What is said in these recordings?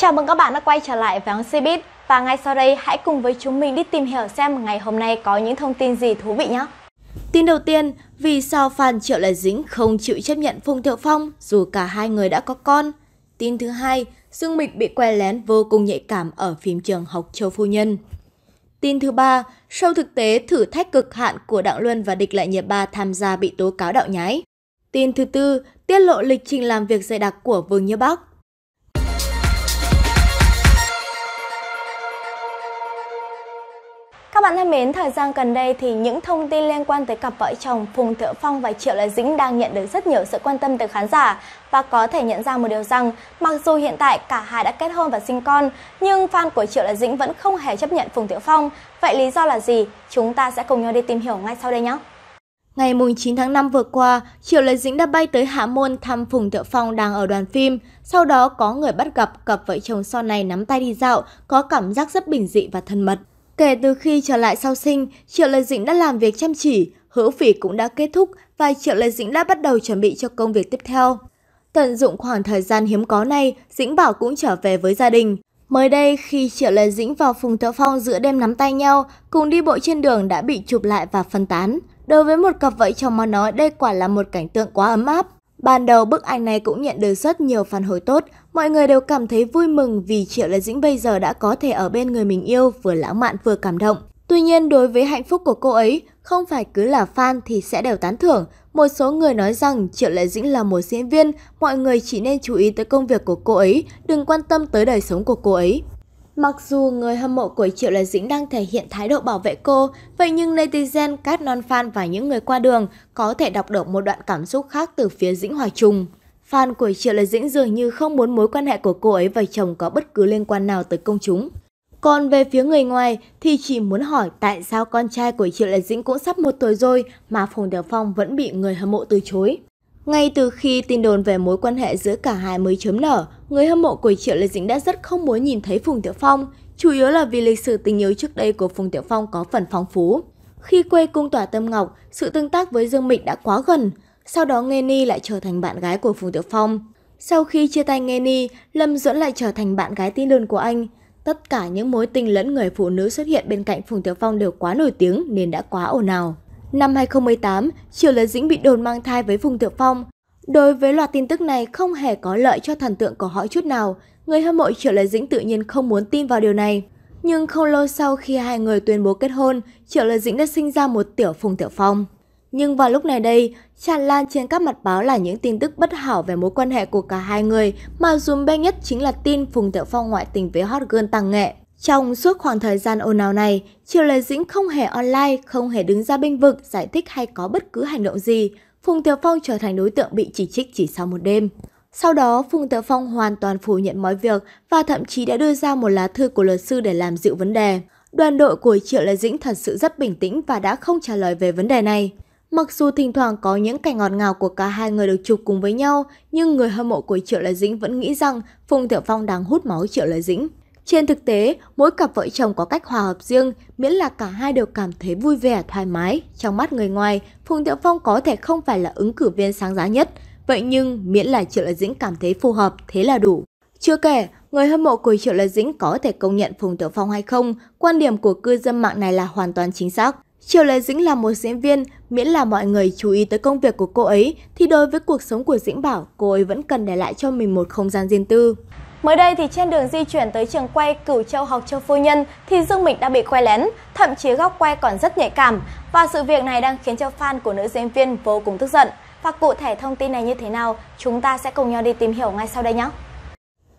Chào mừng các bạn đã quay trở lại với Cbiz và ngay sau đây hãy cùng với chúng mình đi tìm hiểu xem ngày hôm nay có những thông tin gì thú vị nhé. Tin đầu tiên, vì sao Phan Triệu lại dính không chịu chấp nhận Phùng Thiệu Phong dù cả hai người đã có con? Tin thứ hai, Dương Mịch bị que lén vô cùng nhạy cảm ở phim trường học Châu Phu Nhân. Tin thứ ba, sau thực tế thử thách cực hạn của Đặng Luân và Địch Lại Nhiệp Ba tham gia bị tố cáo đạo nhái. Tin thứ tư, tiết lộ lịch trình làm việc dày đặc của Vương Như Bắc. bạn thân mến, thời gian gần đây thì những thông tin liên quan tới cặp vợ chồng Phùng Thiệu Phong và Triệu Lệ Dĩnh đang nhận được rất nhiều sự quan tâm từ khán giả và có thể nhận ra một điều rằng mặc dù hiện tại cả hai đã kết hôn và sinh con nhưng fan của Triệu Lệ Dĩnh vẫn không hề chấp nhận Phùng Thiệu Phong. Vậy lý do là gì? Chúng ta sẽ cùng nhau đi tìm hiểu ngay sau đây nhé. Ngày 9 tháng 5 vừa qua, Triệu Lệ Dĩnh đã bay tới Hạ Môn thăm Phùng Thiệu Phong đang ở đoàn phim. Sau đó có người bắt gặp cặp vợ chồng sau này nắm tay đi dạo, có cảm giác rất bình dị và thân mật. Kể từ khi trở lại sau sinh, Triệu Lệ Dĩnh đã làm việc chăm chỉ, hữu phỉ cũng đã kết thúc và Triệu Lệ Dĩnh đã bắt đầu chuẩn bị cho công việc tiếp theo. Tận dụng khoảng thời gian hiếm có này, Dĩnh Bảo cũng trở về với gia đình. Mới đây, khi Triệu Lệ Dĩnh vào Phùng Thợ Phong giữa đêm nắm tay nhau, cùng đi bộ trên đường đã bị chụp lại và phân tán. Đối với một cặp vợ chồng mà nói đây quả là một cảnh tượng quá ấm áp. Ban đầu bức ảnh này cũng nhận được rất nhiều phản hồi tốt, mọi người đều cảm thấy vui mừng vì Triệu Lệ Dĩnh bây giờ đã có thể ở bên người mình yêu vừa lãng mạn vừa cảm động. Tuy nhiên đối với hạnh phúc của cô ấy, không phải cứ là fan thì sẽ đều tán thưởng. Một số người nói rằng Triệu Lệ Dĩnh là một diễn viên, mọi người chỉ nên chú ý tới công việc của cô ấy, đừng quan tâm tới đời sống của cô ấy. Mặc dù người hâm mộ của Triệu Lệ Dĩnh đang thể hiện thái độ bảo vệ cô, vậy nhưng netizen, các non fan và những người qua đường có thể đọc được một đoạn cảm xúc khác từ phía Dĩnh hòa Trung. Fan của Triệu Lệ Dĩnh dường như không muốn mối quan hệ của cô ấy và chồng có bất cứ liên quan nào tới công chúng. Còn về phía người ngoài thì chỉ muốn hỏi tại sao con trai của Triệu Lệ Dĩnh cũng sắp một tuổi rồi mà Phùng Tiểu Phong vẫn bị người hâm mộ từ chối. Ngay từ khi tin đồn về mối quan hệ giữa cả hai mới chớm nở, người hâm mộ của Triệu Lệ Dĩnh đã rất không muốn nhìn thấy Phùng Tiểu Phong, chủ yếu là vì lịch sử tình yêu trước đây của Phùng Tiểu Phong có phần phong phú. Khi quê cung tòa Tâm Ngọc, sự tương tác với Dương Mịch đã quá gần, sau đó Nghe Ni lại trở thành bạn gái của Phùng Tiểu Phong. Sau khi chia tay Nghe Ni, Lâm Duẫn lại trở thành bạn gái tin đồn của anh. Tất cả những mối tình lẫn người phụ nữ xuất hiện bên cạnh Phùng Tiểu Phong đều quá nổi tiếng nên đã quá ồn ào. Năm 2018, Triệu Lệ Dĩnh bị đồn mang thai với Phùng Tiểu Phong. Đối với loạt tin tức này không hề có lợi cho thần tượng của họ chút nào, người hâm mộ Triệu Lệ Dĩnh tự nhiên không muốn tin vào điều này. Nhưng không lâu sau khi hai người tuyên bố kết hôn, Triệu Lệ Dĩnh đã sinh ra một tiểu Phùng Tiểu Phong. Nhưng vào lúc này đây, tràn lan trên các mặt báo là những tin tức bất hảo về mối quan hệ của cả hai người mà dùm bé nhất chính là tin Phùng Tiểu Phong ngoại tình với hot girl tăng nghệ. Trong suốt khoảng thời gian ồn ào này, Triệu Lê Dĩnh không hề online, không hề đứng ra binh vực, giải thích hay có bất cứ hành động gì. Phùng Tiểu Phong trở thành đối tượng bị chỉ trích chỉ sau một đêm. Sau đó, Phùng Tiểu Phong hoàn toàn phủ nhận mọi việc và thậm chí đã đưa ra một lá thư của luật sư để làm dịu vấn đề. Đoàn đội của Triệu Lê Dĩnh thật sự rất bình tĩnh và đã không trả lời về vấn đề này. Mặc dù thỉnh thoảng có những cảnh ngọt ngào của cả hai người được chụp cùng với nhau, nhưng người hâm mộ của Triệu Lê Dĩnh vẫn nghĩ rằng Phùng Tiểu Phong đang hút máu Triệu Lê Dĩnh. Trên thực tế, mỗi cặp vợ chồng có cách hòa hợp riêng, miễn là cả hai đều cảm thấy vui vẻ, thoải mái. Trong mắt người ngoài, Phùng Thiệu Phong có thể không phải là ứng cử viên sáng giá nhất, vậy nhưng miễn là Triệu lệ Dĩnh cảm thấy phù hợp, thế là đủ. Chưa kể, người hâm mộ của Triệu lệ Dĩnh có thể công nhận Phùng Tiểu Phong hay không, quan điểm của cư dân mạng này là hoàn toàn chính xác. Triệu Lệ Dĩnh là một diễn viên, miễn là mọi người chú ý tới công việc của cô ấy thì đối với cuộc sống của Dĩnh Bảo, cô ấy vẫn cần để lại cho mình một không gian riêng tư. Mới đây thì trên đường di chuyển tới trường quay Cửu Châu Học Châu Phu Nhân thì Dương Mịch đã bị quay lén, thậm chí góc quay còn rất nhạy cảm và sự việc này đang khiến cho fan của nữ diễn viên vô cùng tức giận. Và cụ thể thông tin này như thế nào, chúng ta sẽ cùng nhau đi tìm hiểu ngay sau đây nhé.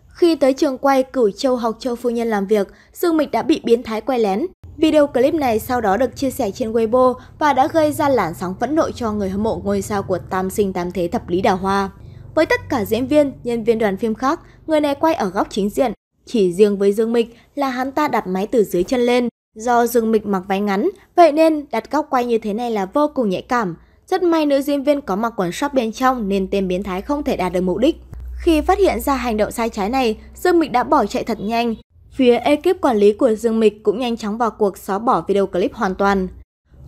Khi tới trường quay Cửu Châu Học Châu Phu Nhân làm việc, Dương Mịch đã bị biến thái quay lén. Video clip này sau đó được chia sẻ trên Weibo và đã gây ra làn sóng phẫn nộ cho người hâm mộ ngôi sao của tam sinh tam thế thập lý đào hoa. Với tất cả diễn viên, nhân viên đoàn phim khác, người này quay ở góc chính diện. Chỉ riêng với Dương Mịch là hắn ta đặt máy từ dưới chân lên. Do Dương Mịch mặc váy ngắn, vậy nên đặt góc quay như thế này là vô cùng nhạy cảm. Rất may nữ diễn viên có mặc quần short bên trong nên tên biến thái không thể đạt được mục đích. Khi phát hiện ra hành động sai trái này, Dương Mịch đã bỏ chạy thật nhanh. Phía ekip quản lý của Dương Mịch cũng nhanh chóng vào cuộc xóa bỏ video clip hoàn toàn.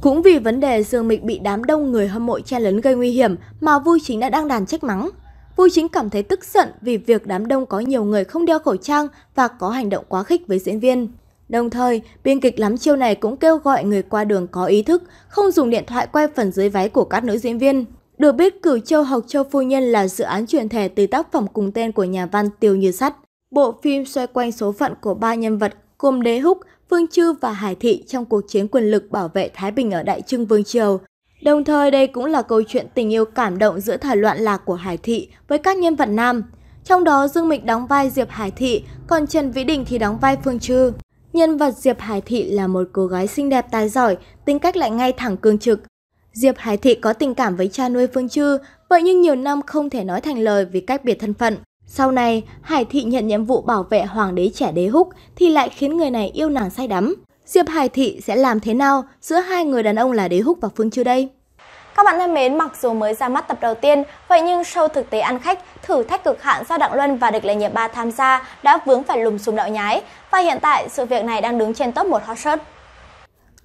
Cũng vì vấn đề Dương Mịch bị đám đông người hâm mộ che lấn gây nguy hiểm mà Vui Chính đã đăng đàn trách mắng, Vui chính cảm thấy tức giận vì việc đám đông có nhiều người không đeo khẩu trang và có hành động quá khích với diễn viên. Đồng thời, biên kịch lắm chiêu này cũng kêu gọi người qua đường có ý thức, không dùng điện thoại quay phần dưới váy của các nữ diễn viên. Được biết, Cửu Châu Học Châu Phu Nhân là dự án truyền thể từ tác phẩm cùng tên của nhà văn Tiêu Như Sắt. Bộ phim xoay quanh số phận của ba nhân vật gồm Đế Húc, Phương Chư và Hải Thị trong cuộc chiến quyền lực bảo vệ Thái Bình ở Đại Trưng Vương Triều. Đồng thời đây cũng là câu chuyện tình yêu cảm động giữa thời loạn lạc của Hải Thị với các nhân vật nam. Trong đó Dương Mịch đóng vai Diệp Hải Thị, còn Trần Vĩ Đình thì đóng vai Phương Trư. Nhân vật Diệp Hải Thị là một cô gái xinh đẹp tài giỏi, tính cách lại ngay thẳng cương trực. Diệp Hải Thị có tình cảm với cha nuôi Phương Trư, vậy nhưng nhiều năm không thể nói thành lời vì cách biệt thân phận. Sau này, Hải Thị nhận nhiệm vụ bảo vệ hoàng đế trẻ đế húc thì lại khiến người này yêu nàng say đắm. Diệp Hải Thị sẽ làm thế nào giữa hai người đàn ông là Đế Húc và Phương Chư đây? Các bạn thân mến, mặc dù mới ra mắt tập đầu tiên, vậy nhưng show thực tế ăn khách thử thách cực hạn do Đặng Luân và Địch Lệ Nhiệt Ba tham gia đã vướng phải lùm xùm đạo nhái và hiện tại sự việc này đang đứng trên top 1 hot search.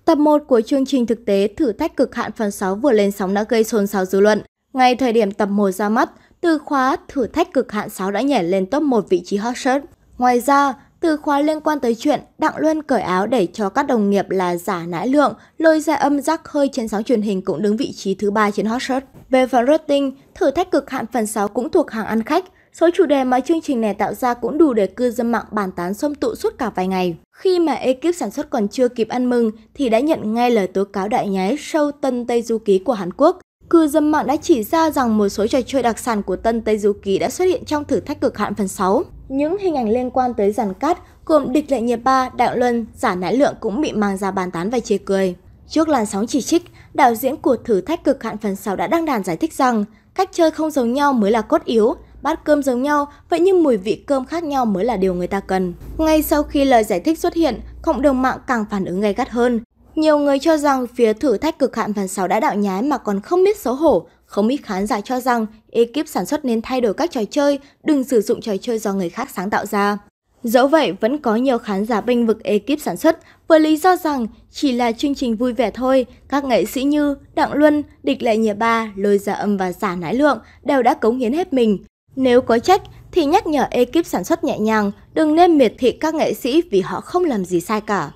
Tập 1 của chương trình thực tế thử thách cực hạn phần 6 vừa lên sóng đã gây xôn xao dư luận. Ngay thời điểm tập 1 ra mắt, từ khóa thử thách cực hạn 6 đã nhảy lên top 1 vị trí hot search. Ngoài ra, từ khóa liên quan tới chuyện Đặng Luân cởi áo để cho các đồng nghiệp là giả nãi lượng, lôi ra âm rắc hơi trên sóng truyền hình cũng đứng vị trí thứ ba trên hot search. Về phần rating, thử thách cực hạn phần 6 cũng thuộc hàng ăn khách. Số chủ đề mà chương trình này tạo ra cũng đủ để cư dân mạng bàn tán xông tụ suốt cả vài ngày. Khi mà ekip sản xuất còn chưa kịp ăn mừng thì đã nhận ngay lời tố cáo đại nhái show Tân Tây Du Ký của Hàn Quốc. Cư dân mạng đã chỉ ra rằng một số trò chơi đặc sản của Tân Tây Du Ký đã xuất hiện trong thử thách cực hạn phần 6. Những hình ảnh liên quan tới giàn cát, gồm địch lệ nhiệt ba, đạo luân, giả nãi lượng cũng bị mang ra bàn tán và chê cười. Trước làn sóng chỉ trích, đạo diễn của thử thách cực hạn phần 6 đã đăng đàn giải thích rằng cách chơi không giống nhau mới là cốt yếu, bát cơm giống nhau, vậy nhưng mùi vị cơm khác nhau mới là điều người ta cần. Ngay sau khi lời giải thích xuất hiện, cộng đồng mạng càng phản ứng gay gắt hơn. Nhiều người cho rằng phía thử thách cực hạn phần 6 đã đạo nhái mà còn không biết xấu hổ. Không ít khán giả cho rằng ekip sản xuất nên thay đổi các trò chơi, đừng sử dụng trò chơi do người khác sáng tạo ra. Dẫu vậy, vẫn có nhiều khán giả bênh vực ekip sản xuất với lý do rằng chỉ là chương trình vui vẻ thôi. Các nghệ sĩ như Đặng Luân, Địch Lệ Nhị Ba, Lôi Gia dạ Âm và Giả Nãi Lượng đều đã cống hiến hết mình. Nếu có trách thì nhắc nhở ekip sản xuất nhẹ nhàng, đừng nên miệt thị các nghệ sĩ vì họ không làm gì sai cả.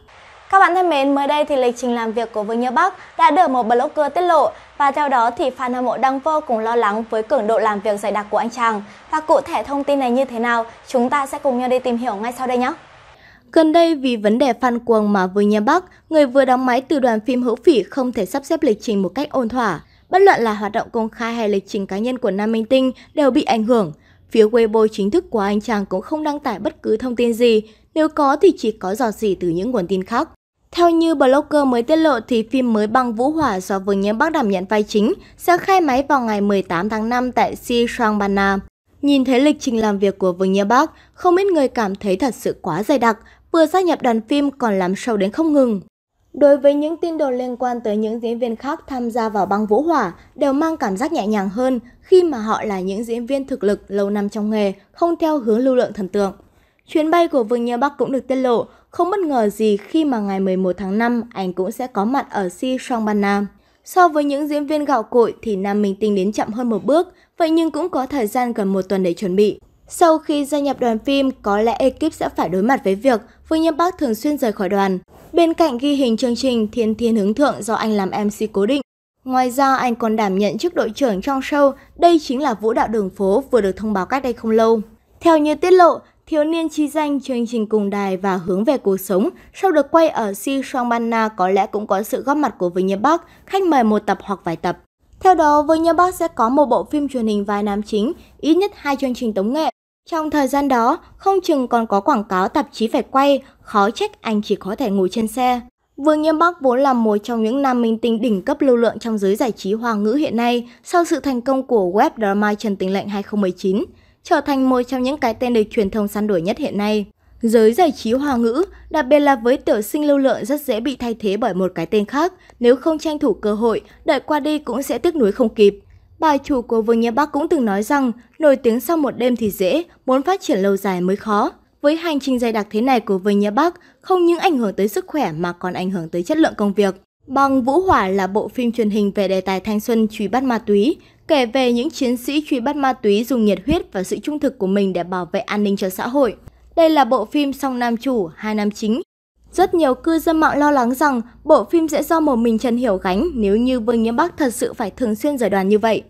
Các bạn thân mến, mới đây thì lịch trình làm việc của Vương Như Bắc đã được một blogger tiết lộ và theo đó thì fan hâm mộ đang vô cùng lo lắng với cường độ làm việc dày đặc của anh chàng. Và cụ thể thông tin này như thế nào, chúng ta sẽ cùng nhau đi tìm hiểu ngay sau đây nhé. Gần đây vì vấn đề fan cuồng mà Vương Như Bắc, người vừa đóng máy từ đoàn phim hữu phỉ không thể sắp xếp lịch trình một cách ôn thỏa. Bất luận là hoạt động công khai hay lịch trình cá nhân của nam minh tinh đều bị ảnh hưởng. Phía Weibo chính thức của anh chàng cũng không đăng tải bất cứ thông tin gì, nếu có thì chỉ có dò dỉ từ những nguồn tin khác. Theo như blogger mới tiết lộ thì phim mới băng Vũ Hỏa do Vương Nhiễm Bắc đảm nhận vai chính sẽ khai máy vào ngày 18 tháng 5 tại Si Srang Bana. Nhìn thấy lịch trình làm việc của Vương Nhiễm Bắc, không ít người cảm thấy thật sự quá dày đặc, vừa gia nhập đoàn phim còn làm show đến không ngừng. Đối với những tin đồn liên quan tới những diễn viên khác tham gia vào băng Vũ Hỏa đều mang cảm giác nhẹ nhàng hơn khi mà họ là những diễn viên thực lực lâu năm trong nghề, không theo hướng lưu lượng thần tượng. Chuyến bay của Vương Nhơ Bắc cũng được tiết lộ, không bất ngờ gì khi mà ngày 11 tháng 5 anh cũng sẽ có mặt ở Si Song Ban Nam. So với những diễn viên gạo cội thì nam minh tinh đến chậm hơn một bước, vậy nhưng cũng có thời gian gần một tuần để chuẩn bị. Sau khi gia nhập đoàn phim, có lẽ ekip sẽ phải đối mặt với việc Vương Nhâm Bắc thường xuyên rời khỏi đoàn. Bên cạnh ghi hình chương trình Thiên Thiên Hướng Thượng do anh làm MC cố định. Ngoài ra, anh còn đảm nhận chức đội trưởng trong show, đây chính là vũ đạo đường phố vừa được thông báo cách đây không lâu. Theo như tiết lộ, Thiếu niên chi danh chương trình cùng đài và hướng về cuộc sống sau được quay ở Si Song Banna có lẽ cũng có sự góp mặt của Vương Nhật Bắc, khách mời một tập hoặc vài tập. Theo đó, Vương Nhật Bắc sẽ có một bộ phim truyền hình vai nam chính, ít nhất hai chương trình tống nghệ. Trong thời gian đó, không chừng còn có quảng cáo tạp chí phải quay, khó trách anh chỉ có thể ngồi trên xe. Vương Nhiêm Bắc vốn là một trong những nam minh tinh đỉnh cấp lưu lượng trong giới giải trí hoa ngữ hiện nay sau sự thành công của web drama Trần Tình Lệnh 2019 trở thành một trong những cái tên được truyền thông săn đuổi nhất hiện nay. Giới giải trí hoa ngữ, đặc biệt là với tiểu sinh lưu lượng rất dễ bị thay thế bởi một cái tên khác, nếu không tranh thủ cơ hội, đợi qua đi cũng sẽ tiếc nuối không kịp. bài chủ của Vương Nhã Bắc cũng từng nói rằng, nổi tiếng sau một đêm thì dễ, muốn phát triển lâu dài mới khó. Với hành trình dày đặc thế này của Vương Nhã Bắc, không những ảnh hưởng tới sức khỏe mà còn ảnh hưởng tới chất lượng công việc. Bằng Vũ Hỏa là bộ phim truyền hình về đề tài thanh xuân truy bắt ma túy, kể về những chiến sĩ truy bắt ma túy dùng nhiệt huyết và sự trung thực của mình để bảo vệ an ninh cho xã hội. Đây là bộ phim song nam chủ, hai nam chính. Rất nhiều cư dân mạng lo lắng rằng bộ phim sẽ do một mình Trần Hiểu gánh nếu như Vương Nhiễm Bắc thật sự phải thường xuyên rời đoàn như vậy.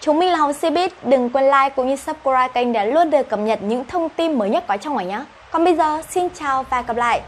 Chúng mình là Hồng Cbiz, đừng quên like cũng như subscribe kênh để luôn được cập nhật những thông tin mới nhất có trong ngoài nhé. Còn bây giờ, xin chào và gặp lại!